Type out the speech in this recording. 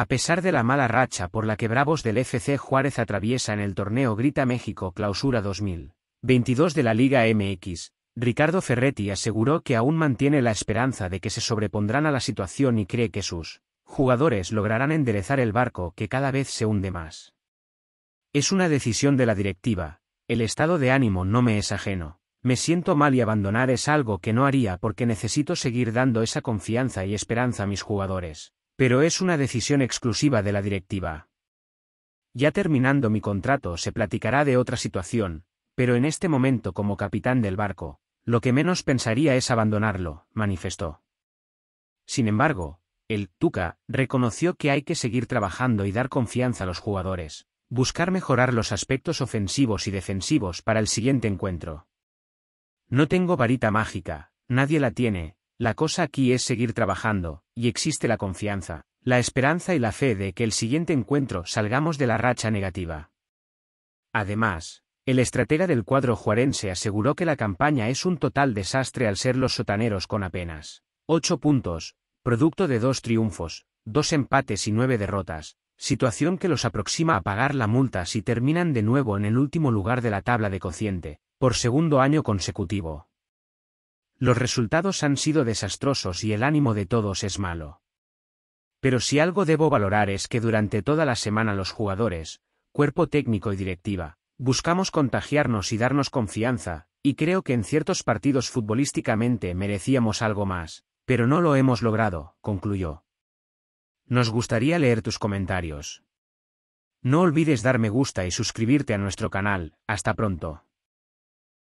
A pesar de la mala racha por la que Bravos del FC Juárez atraviesa en el torneo Grita México Clausura 2022 de la Liga MX, Ricardo Ferretti aseguró que aún mantiene la esperanza de que se sobrepondrán a la situación y cree que sus jugadores lograrán enderezar el barco que cada vez se hunde más. Es una decisión de la directiva, el estado de ánimo no me es ajeno, me siento mal y abandonar es algo que no haría porque necesito seguir dando esa confianza y esperanza a mis jugadores pero es una decisión exclusiva de la directiva. Ya terminando mi contrato se platicará de otra situación, pero en este momento como capitán del barco, lo que menos pensaría es abandonarlo, manifestó. Sin embargo, el Tuca reconoció que hay que seguir trabajando y dar confianza a los jugadores, buscar mejorar los aspectos ofensivos y defensivos para el siguiente encuentro. No tengo varita mágica, nadie la tiene, la cosa aquí es seguir trabajando, y existe la confianza, la esperanza y la fe de que el siguiente encuentro salgamos de la racha negativa. Además, el estratega del cuadro juarense aseguró que la campaña es un total desastre al ser los sotaneros con apenas 8 puntos, producto de dos triunfos, dos empates y nueve derrotas, situación que los aproxima a pagar la multa si terminan de nuevo en el último lugar de la tabla de cociente, por segundo año consecutivo. Los resultados han sido desastrosos y el ánimo de todos es malo. Pero si algo debo valorar es que durante toda la semana los jugadores, cuerpo técnico y directiva, buscamos contagiarnos y darnos confianza, y creo que en ciertos partidos futbolísticamente merecíamos algo más, pero no lo hemos logrado, concluyó. Nos gustaría leer tus comentarios. No olvides dar me gusta y suscribirte a nuestro canal, hasta pronto.